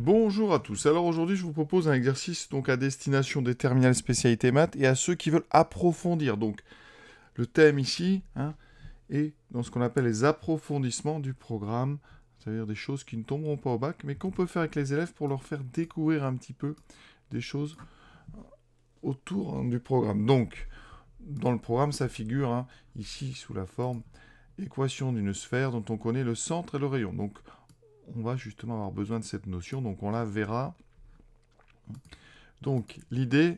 Bonjour à tous. Alors aujourd'hui, je vous propose un exercice donc à destination des terminales spécialité maths et à ceux qui veulent approfondir. Donc le thème ici hein, est dans ce qu'on appelle les approfondissements du programme, c'est-à-dire des choses qui ne tomberont pas au bac, mais qu'on peut faire avec les élèves pour leur faire découvrir un petit peu des choses euh, autour hein, du programme. Donc dans le programme, ça figure hein, ici sous la forme équation d'une sphère dont on connaît le centre et le rayon. Donc on va justement avoir besoin de cette notion, donc on la verra. Donc l'idée,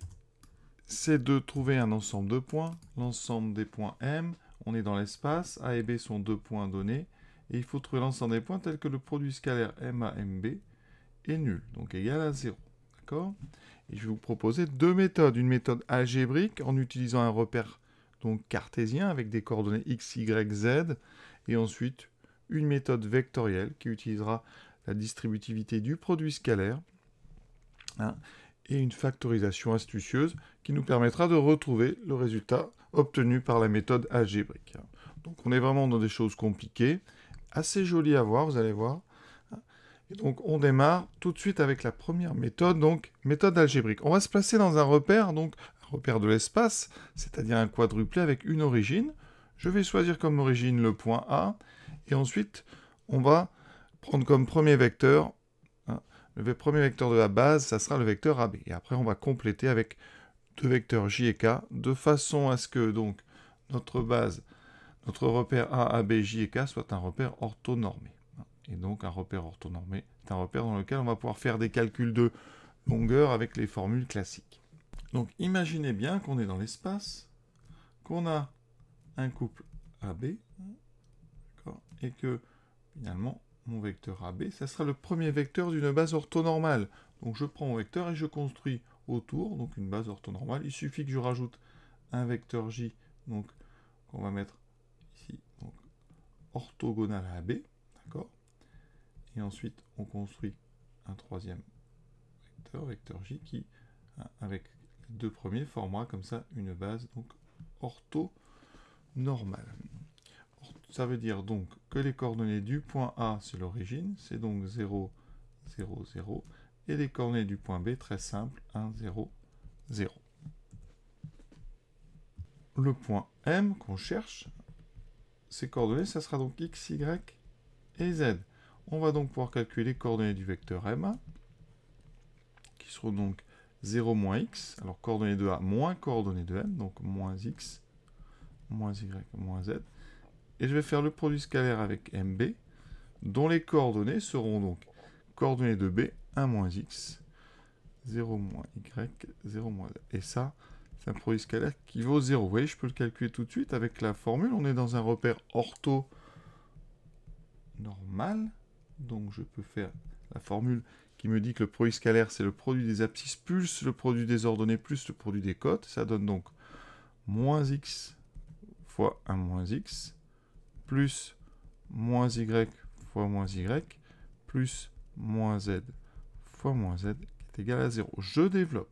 c'est de trouver un ensemble de points, l'ensemble des points M, on est dans l'espace, A et B sont deux points donnés, et il faut trouver l'ensemble des points tels que le produit scalaire MAMB est nul, donc égal à 0. D'accord Et je vais vous proposer deux méthodes, une méthode algébrique en utilisant un repère donc cartésien avec des coordonnées x, y, z, et ensuite une méthode vectorielle qui utilisera la distributivité du produit scalaire hein, et une factorisation astucieuse qui nous permettra de retrouver le résultat obtenu par la méthode algébrique. Donc on est vraiment dans des choses compliquées, assez jolies à voir, vous allez voir. Hein. Et donc on démarre tout de suite avec la première méthode, donc méthode algébrique. On va se placer dans un repère, donc un repère de l'espace, c'est-à-dire un quadruplet avec une origine. Je vais choisir comme origine le point A et ensuite, on va prendre comme premier vecteur, hein, le premier vecteur de la base, ça sera le vecteur AB. Et après, on va compléter avec deux vecteurs J et K, de façon à ce que donc notre base, notre repère A, A, J et K soit un repère orthonormé. Et donc un repère orthonormé, c'est un repère dans lequel on va pouvoir faire des calculs de longueur avec les formules classiques. Donc imaginez bien qu'on est dans l'espace, qu'on a un couple AB, et que finalement mon vecteur AB, ça sera le premier vecteur d'une base orthonormale. Donc je prends mon vecteur et je construis autour, donc une base orthonormale. Il suffit que je rajoute un vecteur J, donc qu'on va mettre ici, donc orthogonal à AB, d'accord Et ensuite on construit un troisième vecteur, vecteur J, qui avec les deux premiers formera comme ça une base donc orthonormale. Ça veut dire donc que les coordonnées du point A, c'est l'origine, c'est donc 0, 0, 0, et les coordonnées du point B, très simple, 1, 0, 0. Le point M qu'on cherche, ces coordonnées, ça sera donc x, y et z. On va donc pouvoir calculer les coordonnées du vecteur M, qui seront donc 0 moins x, alors coordonnées de A moins coordonnées de M, donc moins x, moins y, moins z, et je vais faire le produit scalaire avec MB, dont les coordonnées seront donc coordonnées de B, 1 moins x, 0 moins y, 0 moins z. Et ça, c'est un produit scalaire qui vaut 0. Vous voyez, je peux le calculer tout de suite avec la formule. On est dans un repère ortho normal. Donc je peux faire la formule qui me dit que le produit scalaire, c'est le produit des abscisses plus le produit des ordonnées plus le produit des cotes. Ça donne donc moins x fois 1 moins x plus moins y fois moins y plus moins z fois moins z est égal à 0. Je développe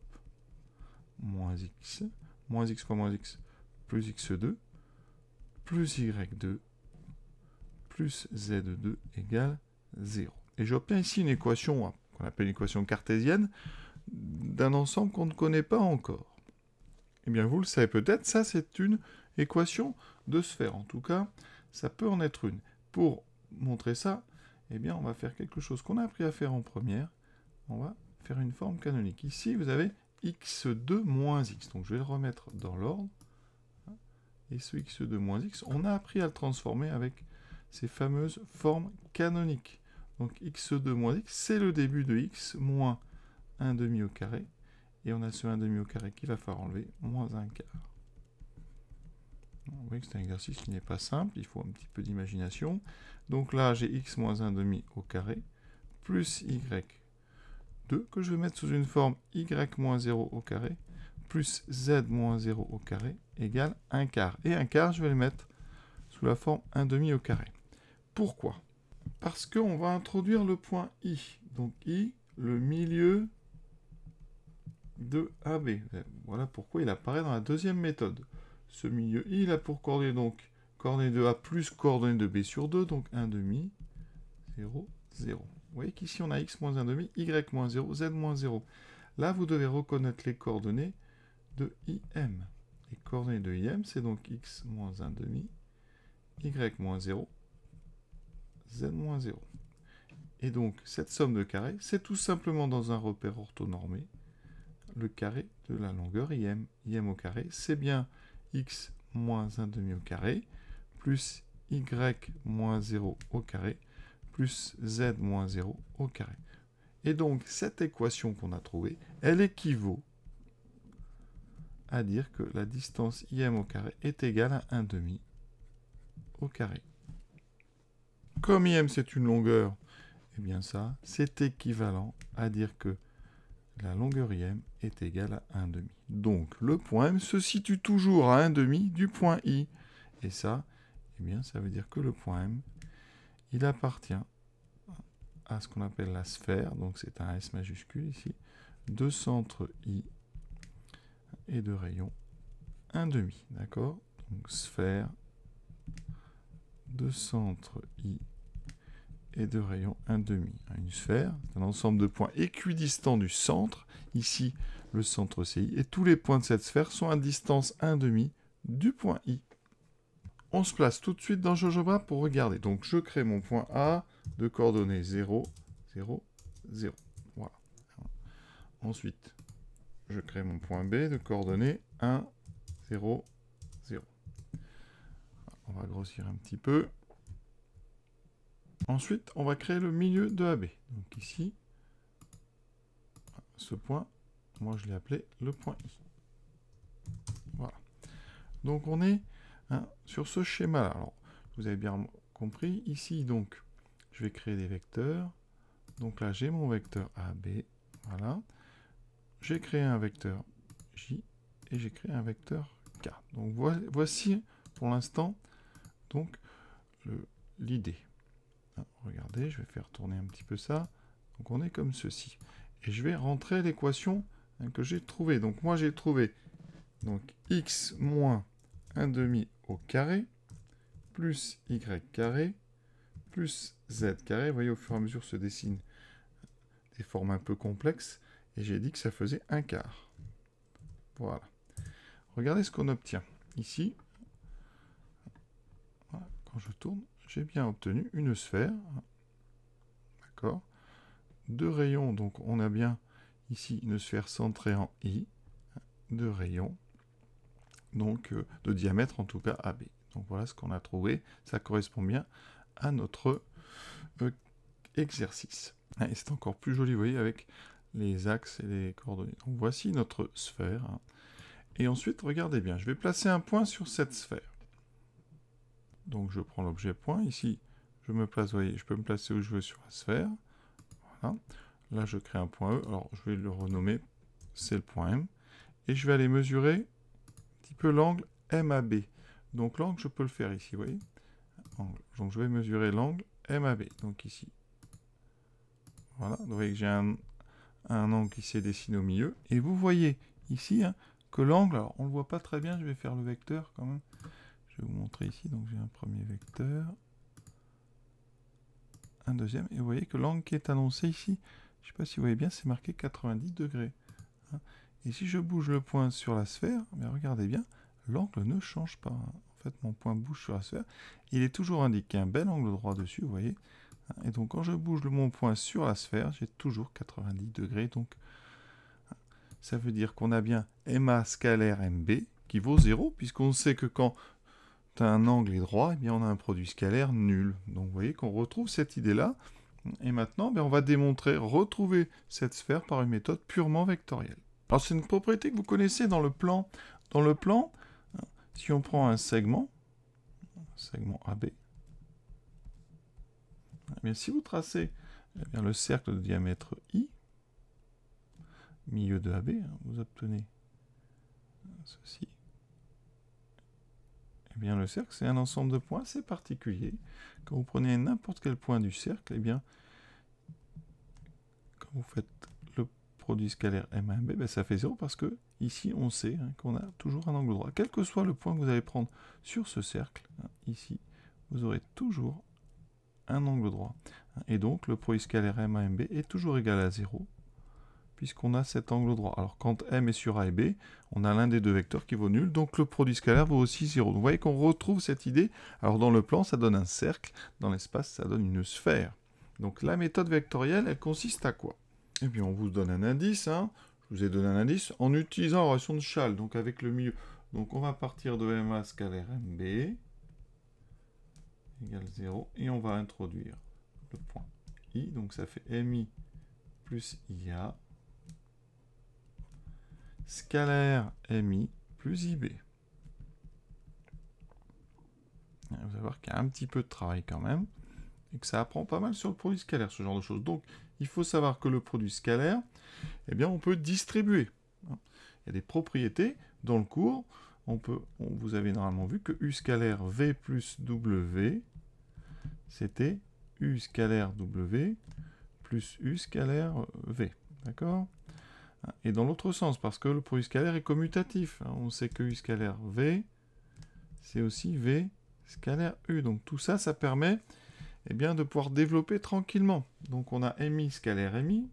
moins x, moins x fois moins x plus x2 plus y2 plus z2 égale 0. Et j'obtiens ici une équation hein, qu'on appelle une équation cartésienne d'un ensemble qu'on ne connaît pas encore. Eh bien, vous le savez peut-être, ça c'est une équation de sphère. En tout cas, ça peut en être une. Pour montrer ça, eh bien, on va faire quelque chose qu'on a appris à faire en première. On va faire une forme canonique. Ici, vous avez x2 moins x. Donc, je vais le remettre dans l'ordre. Et ce x2 moins x, on a appris à le transformer avec ces fameuses formes canoniques. Donc, x2 moins x, c'est le début de x moins 1 demi au carré. Et on a ce 1 demi au carré qu'il va falloir enlever, moins 1 quart. Vous voyez que c'est un exercice qui n'est pas simple, il faut un petit peu d'imagination. Donc là, j'ai x moins 1 demi au carré, plus y 2, que je vais mettre sous une forme y moins 0 au carré, plus z moins 0 au carré, égale 1 quart. Et 1 quart, je vais le mettre sous la forme 1 demi au carré. Pourquoi Parce qu'on va introduire le point i. Donc i, le milieu de AB. Voilà pourquoi il apparaît dans la deuxième méthode ce milieu I, il a pour coordonnées donc coordonnées de A plus coordonnées de B sur 2, donc 1 demi, 0, 0. Vous voyez qu'ici on a x moins 1 demi, y moins 0, z moins 0. Là, vous devez reconnaître les coordonnées de IM. Les coordonnées de IM, c'est donc x moins 1 demi, y moins 0, z moins 0. Et donc, cette somme de carrés, c'est tout simplement dans un repère orthonormé, le carré de la longueur IM. IM au carré, c'est bien x moins 1 demi au carré, plus y moins 0 au carré, plus z moins 0 au carré. Et donc, cette équation qu'on a trouvée, elle équivaut à dire que la distance im au carré est égale à 1 demi au carré. Comme im c'est une longueur, eh bien ça, c'est équivalent à dire que la longueur im est égale à 1,5. Donc le point m se situe toujours à 1,5 du point i. Et ça, eh bien, ça veut dire que le point m, il appartient à ce qu'on appelle la sphère, donc c'est un S majuscule ici, de centre i et de rayon 1,5. D'accord Donc sphère de centre i et de rayon 1,5. Une sphère, c'est un ensemble de points équidistants du centre, ici le centre CI, et tous les points de cette sphère sont à distance 1,5 du point I. On se place tout de suite dans GeoGebra pour regarder. Donc je crée mon point A de coordonnées 0, 0, 0. Voilà. Ensuite, je crée mon point B de coordonnées 1, 0, 0. On va grossir un petit peu. Ensuite, on va créer le milieu de AB. Donc ici, ce point, moi je l'ai appelé le point I. Voilà. Donc on est hein, sur ce schéma-là. Alors, vous avez bien compris. Ici, donc, je vais créer des vecteurs. Donc là, j'ai mon vecteur AB. Voilà. J'ai créé un vecteur J et j'ai créé un vecteur K. Donc voici pour l'instant donc l'idée. Regardez, je vais faire tourner un petit peu ça. Donc on est comme ceci. Et je vais rentrer l'équation hein, que j'ai trouvée. Donc moi j'ai trouvé donc x moins 1 demi au carré plus y carré plus z carré. Vous voyez, au fur et à mesure se dessinent des formes un peu complexes. Et j'ai dit que ça faisait un quart. Voilà. Regardez ce qu'on obtient. Ici, quand je tourne, j'ai bien obtenu une sphère. D'accord de rayons, donc on a bien ici une sphère centrée en I, de rayons, donc euh, de diamètre en tout cas AB. Donc voilà ce qu'on a trouvé, ça correspond bien à notre euh, exercice. Ah, et c'est encore plus joli, vous voyez, avec les axes et les coordonnées. Donc voici notre sphère. Hein. Et ensuite, regardez bien, je vais placer un point sur cette sphère. Donc je prends l'objet point. Ici, je me place, voyez, je peux me placer où je veux sur la sphère. Voilà. Là, je crée un point E. Alors, je vais le renommer, c'est le point M. Et je vais aller mesurer un petit peu l'angle MAB. Donc l'angle, je peux le faire ici, vous voyez. Donc je vais mesurer l'angle MAB. Donc ici. Voilà, vous voyez que j'ai un, angle qui s'est dessiné au milieu. Et vous voyez ici hein, que l'angle, alors on ne le voit pas très bien, je vais faire le vecteur quand même vous montrer ici, donc j'ai un premier vecteur, un deuxième, et vous voyez que l'angle qui est annoncé ici, je ne sais pas si vous voyez bien, c'est marqué 90 degrés. Hein. Et si je bouge le point sur la sphère, mais regardez bien, l'angle ne change pas. Hein. En fait, mon point bouge sur la sphère. Il est toujours indiqué un bel angle droit dessus, vous voyez. Hein. Et donc, quand je bouge mon point sur la sphère, j'ai toujours 90 degrés. Donc, ça veut dire qu'on a bien MA scalaire MB qui vaut 0, puisqu'on sait que quand un angle est droit, et eh bien on a un produit scalaire nul. Donc vous voyez qu'on retrouve cette idée-là. Et maintenant, eh on va démontrer, retrouver cette sphère par une méthode purement vectorielle. Alors c'est une propriété que vous connaissez dans le plan. Dans le plan, si on prend un segment, segment AB, eh si vous tracez bien, le cercle de diamètre I, milieu de AB, hein, vous obtenez ceci. Eh bien, le cercle, c'est un ensemble de points c'est particulier. Quand vous prenez n'importe quel point du cercle, eh bien, quand vous faites le produit scalaire MAMB, ben, ça fait 0 parce que ici, on sait hein, qu'on a toujours un angle droit. Quel que soit le point que vous allez prendre sur ce cercle, hein, ici, vous aurez toujours un angle droit. Et donc, le produit scalaire MAMB est toujours égal à 0 puisqu'on a cet angle droit. Alors quand M est sur A et B, on a l'un des deux vecteurs qui vaut nul, donc le produit scalaire vaut aussi 0. vous voyez qu'on retrouve cette idée. Alors dans le plan, ça donne un cercle, dans l'espace, ça donne une sphère. Donc la méthode vectorielle, elle consiste à quoi Eh bien, on vous donne un indice, hein. je vous ai donné un indice, en utilisant la relation de Schall, donc avec le milieu. Donc on va partir de MA scalaire MB, égale 0, et on va introduire le point I, donc ça fait MI plus IA, scalaire MI plus IB. Vous allez voir qu'il y a un petit peu de travail quand même, et que ça apprend pas mal sur le produit scalaire, ce genre de choses. Donc, il faut savoir que le produit scalaire, eh bien, on peut distribuer. Il y a des propriétés dans le cours. On peut, on, vous avez normalement vu que U scalaire V plus W, c'était U scalaire W plus U scalaire V. D'accord et dans l'autre sens, parce que le produit scalaire est commutatif. Hein. On sait que U scalaire V, c'est aussi V scalaire U. Donc tout ça, ça permet eh bien, de pouvoir développer tranquillement. Donc on a MI scalaire MI,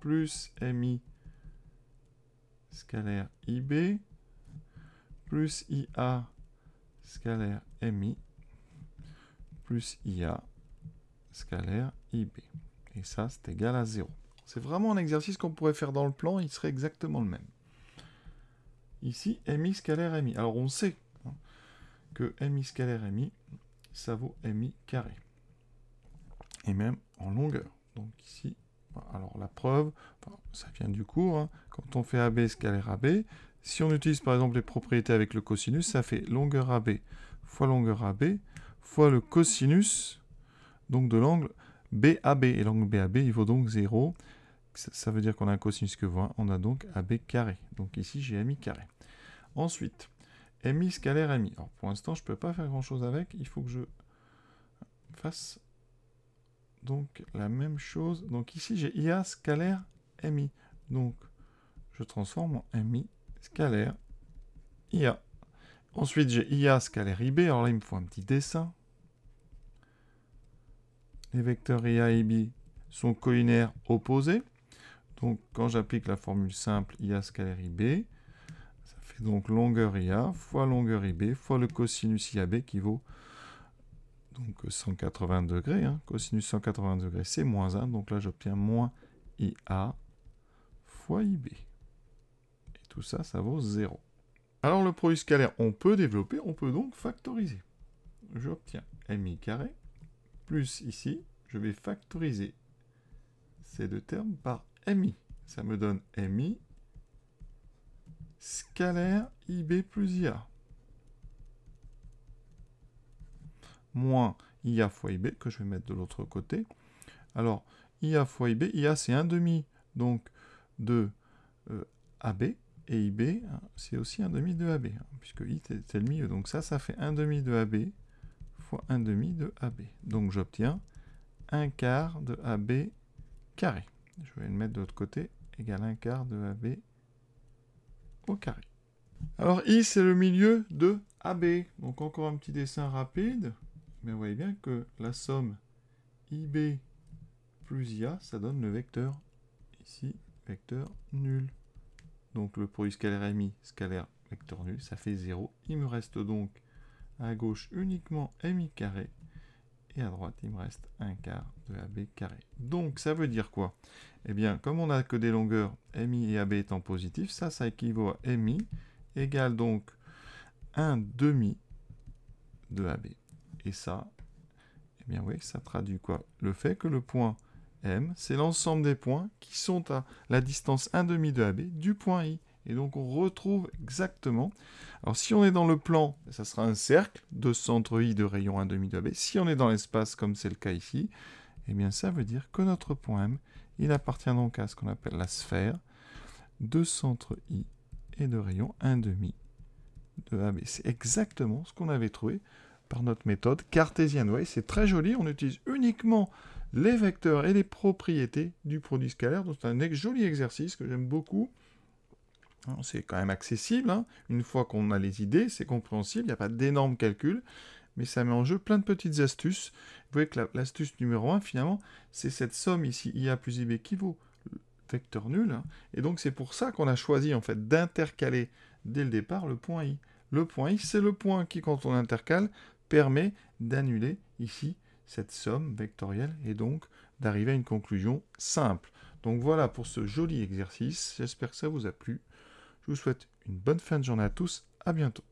plus MI scalaire IB, plus IA scalaire MI, plus IA scalaire IB. Et ça, c'est égal à 0. C'est vraiment un exercice qu'on pourrait faire dans le plan, il serait exactement le même. Ici, mi scalaire mi. Alors on sait hein, que mi scalaire mi, ça vaut mi carré. Et même en longueur. Donc ici, ben, alors la preuve, ça vient du cours, hein, quand on fait AB scalaire AB, si on utilise par exemple les propriétés avec le cosinus, ça fait longueur AB fois longueur AB fois le cosinus, donc de l'angle BAB. Et l'angle BAB, il vaut donc 0. Ça veut dire qu'on a un cosinus que 20, On a donc AB carré. Donc ici, j'ai MI carré. Ensuite, MI scalaire MI. Alors pour l'instant, je ne peux pas faire grand-chose avec. Il faut que je fasse donc la même chose. Donc ici, j'ai IA scalaire MI. Donc, je transforme en MI scalaire IA. Ensuite, j'ai IA scalaire IB. Alors là, il me faut un petit dessin les vecteurs IA et B sont collinaires opposés. Donc quand j'applique la formule simple IA scalaire IB, ça fait donc longueur IA fois longueur IB fois le cosinus IAB qui vaut donc 180 degrés. Hein. Cosinus 180 degrés, c'est moins 1. Donc là, j'obtiens moins IA fois IB. Et tout ça, ça vaut 0. Alors le produit scalaire, on peut développer, on peut donc factoriser. J'obtiens MI carré plus ici, je vais factoriser ces deux termes par MI. Ça me donne MI scalaire IB plus IA. Moins IA fois IB que je vais mettre de l'autre côté. Alors, IA fois IB, IA c'est un demi donc de euh, AB et IB hein, c'est aussi un demi de AB hein, puisque I c'est le milieu. Donc ça, ça fait un demi de AB fois 1 demi de AB. Donc j'obtiens 1 quart de AB carré. Je vais le mettre de l'autre côté, égal 1 quart de AB au carré. Alors I, c'est le milieu de AB. Donc encore un petit dessin rapide. Mais vous voyez bien que la somme IB plus IA, ça donne le vecteur. Ici, vecteur nul. Donc le produit scalaire MI, scalaire vecteur nul, ça fait 0. Il me reste donc à gauche, uniquement mi carré. Et à droite, il me reste un quart de AB carré. Donc, ça veut dire quoi Eh bien, comme on n'a que des longueurs mi et AB étant positifs, ça, ça équivaut à mi égale donc un demi de AB. Et ça, eh bien oui, ça traduit quoi Le fait que le point M, c'est l'ensemble des points qui sont à la distance 1 demi de AB du point I. Et donc on retrouve exactement. Alors si on est dans le plan, ça sera un cercle de centre I de rayon 1,5 de AB. Si on est dans l'espace comme c'est le cas ici, eh bien ça veut dire que notre point M, il appartient donc à ce qu'on appelle la sphère de centre I et de rayon 1,5 de AB. C'est exactement ce qu'on avait trouvé par notre méthode cartésienne. Vous c'est très joli, on utilise uniquement les vecteurs et les propriétés du produit scalaire, donc c'est un joli exercice que j'aime beaucoup. Hein, c'est quand même accessible. Hein. Une fois qu'on a les idées, c'est compréhensible, il n'y a pas d'énormes calculs, mais ça met en jeu plein de petites astuces. Vous voyez que l'astuce numéro 1, finalement, c'est cette somme ici, IA plus IB, qui vaut le vecteur nul. Hein. Et donc c'est pour ça qu'on a choisi en fait d'intercaler dès le départ le point I. Le point I, c'est le point qui, quand on intercale, permet d'annuler ici cette somme vectorielle et donc d'arriver à une conclusion simple. Donc voilà pour ce joli exercice, j'espère que ça vous a plu. Je vous souhaite une bonne fin de journée à tous. À bientôt.